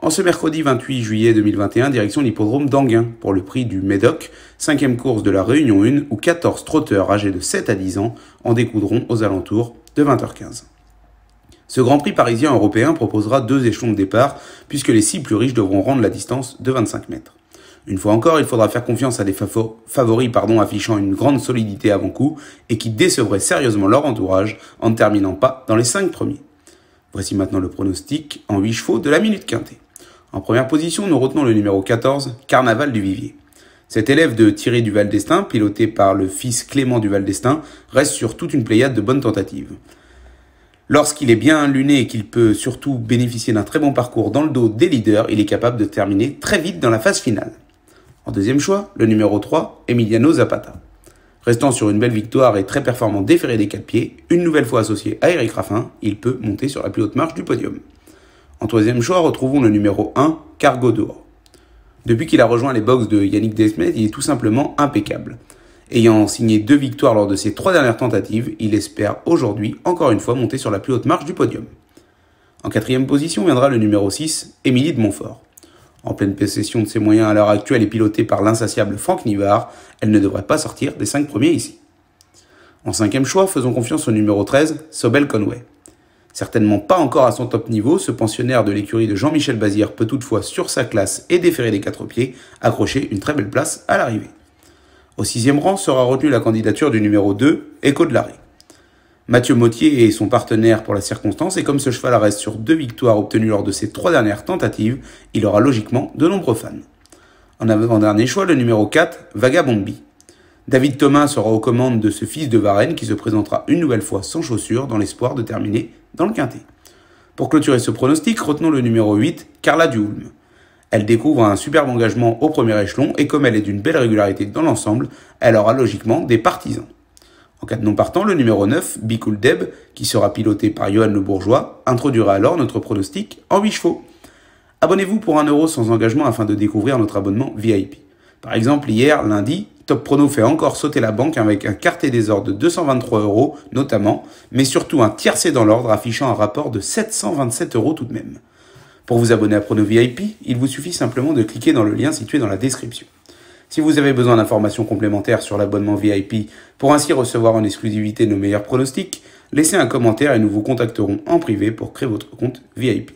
En ce mercredi 28 juillet 2021, direction l'hippodrome d'Anguin pour le prix du Médoc, cinquième course de la Réunion 1 où 14 trotteurs âgés de 7 à 10 ans en découdront aux alentours de 20h15. Ce Grand Prix parisien européen proposera deux échelons de départ puisque les six plus riches devront rendre la distance de 25 mètres. Une fois encore, il faudra faire confiance à des favoris pardon, affichant une grande solidité avant coup et qui décevraient sérieusement leur entourage en ne terminant pas dans les 5 premiers. Voici maintenant le pronostic en 8 chevaux de la minute quintée. En première position, nous retenons le numéro 14, Carnaval du Vivier. Cet élève de Thierry Duval d'Estaing, piloté par le fils Clément Duval d'Estaing, reste sur toute une pléiade de bonnes tentatives. Lorsqu'il est bien luné et qu'il peut surtout bénéficier d'un très bon parcours dans le dos des leaders, il est capable de terminer très vite dans la phase finale. En deuxième choix, le numéro 3, Emiliano Zapata. Restant sur une belle victoire et très performant déféré des quatre pieds, une nouvelle fois associé à Eric Raffin, il peut monter sur la plus haute marche du podium. En troisième choix, retrouvons le numéro 1, D'Or. Depuis qu'il a rejoint les box de Yannick Desmet, il est tout simplement impeccable. Ayant signé deux victoires lors de ses trois dernières tentatives, il espère aujourd'hui encore une fois monter sur la plus haute marche du podium. En quatrième position viendra le numéro 6, Émilie de Montfort. En pleine possession de ses moyens à l'heure actuelle et pilotée par l'insatiable Franck Nivard, elle ne devrait pas sortir des cinq premiers ici. En cinquième choix, faisons confiance au numéro 13, Sobel Conway. Certainement pas encore à son top niveau, ce pensionnaire de l'écurie de Jean-Michel Bazir peut toutefois sur sa classe et déférer les quatre pieds accrocher une très belle place à l'arrivée. Au sixième rang sera retenue la candidature du numéro 2, Echo de l'arrêt. Mathieu Mottier est son partenaire pour la circonstance et comme ce cheval reste sur deux victoires obtenues lors de ses trois dernières tentatives, il aura logiquement de nombreux fans. En avant-dernier choix, le numéro 4, Vagabombi. David Thomas sera aux commandes de ce fils de Varenne qui se présentera une nouvelle fois sans chaussures dans l'espoir de terminer dans le quintet. Pour clôturer ce pronostic, retenons le numéro 8, Carla Duhulme. Elle découvre un superbe engagement au premier échelon et comme elle est d'une belle régularité dans l'ensemble, elle aura logiquement des partisans. En cas de non partant, le numéro 9, Bicoul Deb, qui sera piloté par Johan Le Bourgeois, introduira alors notre pronostic en 8 chevaux. Abonnez-vous pour 1€ euro sans engagement afin de découvrir notre abonnement VIP. Par exemple, hier, lundi, Top Prono fait encore sauter la banque avec un quartier des ordres de 223 euros notamment, mais surtout un tiercé dans l'ordre affichant un rapport de 727 euros tout de même. Pour vous abonner à Prono VIP, il vous suffit simplement de cliquer dans le lien situé dans la description. Si vous avez besoin d'informations complémentaires sur l'abonnement VIP pour ainsi recevoir en exclusivité nos meilleurs pronostics, laissez un commentaire et nous vous contacterons en privé pour créer votre compte VIP.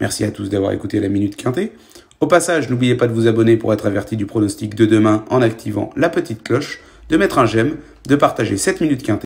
Merci à tous d'avoir écouté la Minute Quintée. Au passage, n'oubliez pas de vous abonner pour être averti du pronostic de demain en activant la petite cloche, de mettre un j'aime, de partager 7 minutes quintées.